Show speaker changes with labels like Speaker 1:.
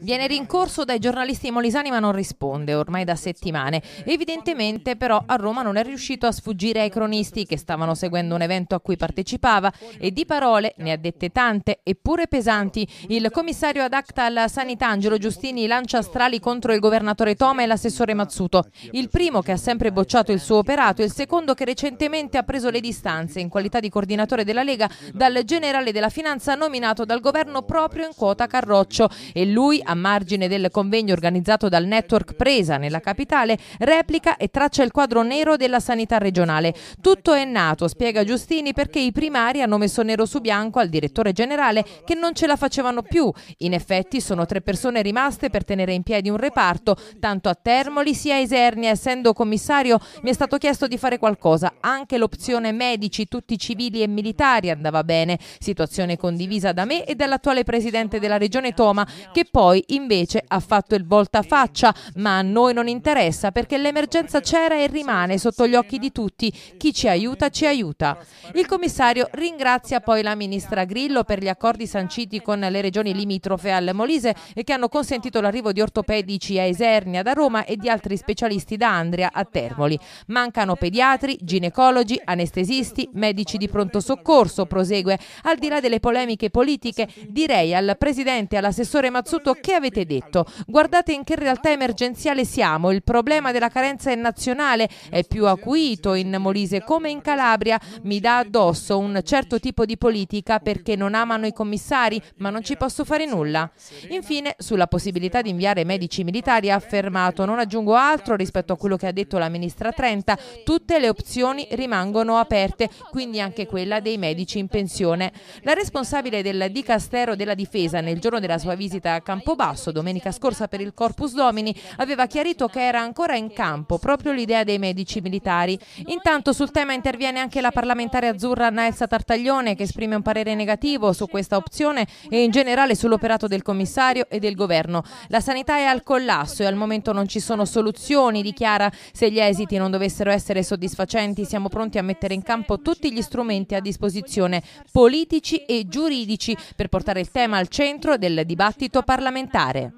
Speaker 1: Viene rincorso dai giornalisti molisani ma non risponde ormai da settimane. Evidentemente però a Roma non è riuscito a sfuggire ai cronisti che stavano seguendo un evento a cui partecipava e di parole ne ha dette tante eppure pesanti. Il commissario ad acta alla sanità Angelo Giustini lancia strali contro il governatore Toma e l'assessore Mazzuto. Il primo che ha sempre bocciato il suo operato e il secondo che recentemente ha preso le distanze in qualità di coordinatore della Lega dal generale della finanza nominato dal governo proprio in quota Carroccio e lui, a margine del convegno organizzato dal network Presa nella capitale, replica e traccia il quadro nero della sanità regionale. Tutto è nato, spiega Giustini, perché i primari hanno messo nero su bianco al direttore generale che non ce la facevano più. In effetti sono tre persone rimaste per tenere in piedi un reparto, tanto a Termoli sia a Isernia, essendo commissario mi è stato chiesto di fare qualcosa, anche l'opzione medici, tutti civili e militari andava bene, situazione condivisa da me e dall'attuale presidente della regione Toma, che poi invece ha fatto il volta faccia, ma a noi non interessa perché l'emergenza c'era e rimane sotto gli occhi di tutti. Chi ci aiuta, ci aiuta. Il commissario ringrazia poi la ministra Grillo per gli accordi sanciti con le regioni limitrofe al Molise e che hanno consentito l'arrivo di ortopedici a Esernia da Roma e di altri specialisti da Andria a Termoli. Mancano pediatri, ginecologi, anestesisti, medici di pronto soccorso, prosegue. Al di là delle polemiche politiche, direi al Presidente e all'assessore Professore Mazzuto, che avete detto? Guardate in che realtà emergenziale siamo, il problema della carenza è nazionale, è più acuito in Molise come in Calabria, mi dà addosso un certo tipo di politica perché non amano i commissari, ma non ci posso fare nulla. Infine, sulla possibilità di inviare medici militari ha affermato, non aggiungo altro rispetto a quello che ha detto la Ministra Trenta, tutte le opzioni rimangono aperte, quindi anche quella dei medici in pensione. La responsabile del Dicastero della Difesa nel giorno della sua visita a Campobasso domenica scorsa per il Corpus Domini aveva chiarito che era ancora in campo proprio l'idea dei medici militari. Intanto sul tema interviene anche la parlamentare azzurra Naelsa Tartaglione che esprime un parere negativo su questa opzione e in generale sull'operato del commissario e del governo. La sanità è al collasso e al momento non ci sono soluzioni, dichiara. Se gli esiti non dovessero essere soddisfacenti siamo pronti a mettere in campo tutti gli strumenti a disposizione politici e giuridici per portare il tema al centro del dibattito dibattito parlamentare.